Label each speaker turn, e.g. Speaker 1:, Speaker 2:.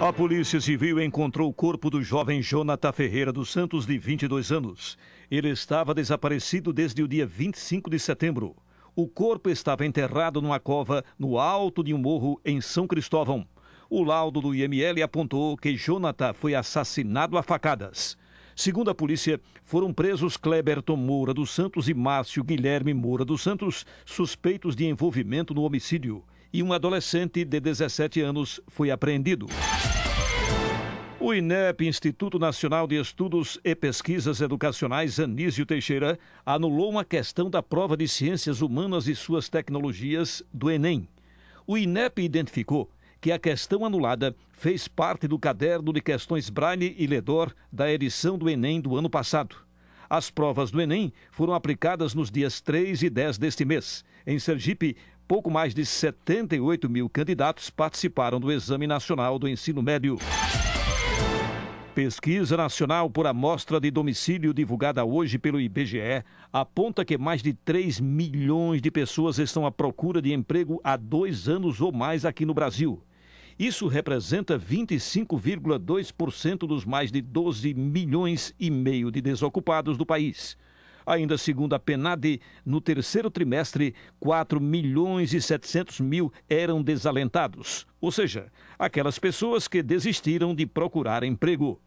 Speaker 1: A Polícia Civil encontrou o corpo do jovem Jonathan Ferreira dos Santos, de 22 anos. Ele estava desaparecido desde o dia 25 de setembro. O corpo estava enterrado numa cova no alto de um morro em São Cristóvão. O laudo do IML apontou que Jonathan foi assassinado a facadas. Segundo a polícia, foram presos Kleberton Moura dos Santos e Márcio Guilherme Moura dos Santos, suspeitos de envolvimento no homicídio. E um adolescente de 17 anos foi apreendido. O INEP, Instituto Nacional de Estudos e Pesquisas Educacionais Anísio Teixeira, anulou uma questão da prova de ciências humanas e suas tecnologias do Enem. O INEP identificou que a questão anulada fez parte do caderno de questões Braille e Ledor da edição do Enem do ano passado. As provas do Enem foram aplicadas nos dias 3 e 10 deste mês. Em Sergipe, pouco mais de 78 mil candidatos participaram do Exame Nacional do Ensino Médio. Pesquisa Nacional por Amostra de Domicílio, divulgada hoje pelo IBGE, aponta que mais de 3 milhões de pessoas estão à procura de emprego há dois anos ou mais aqui no Brasil. Isso representa 25,2% dos mais de 12 milhões e meio de desocupados do país. Ainda segundo a Penade, no terceiro trimestre, 4 milhões e 700 mil eram desalentados, ou seja, aquelas pessoas que desistiram de procurar emprego.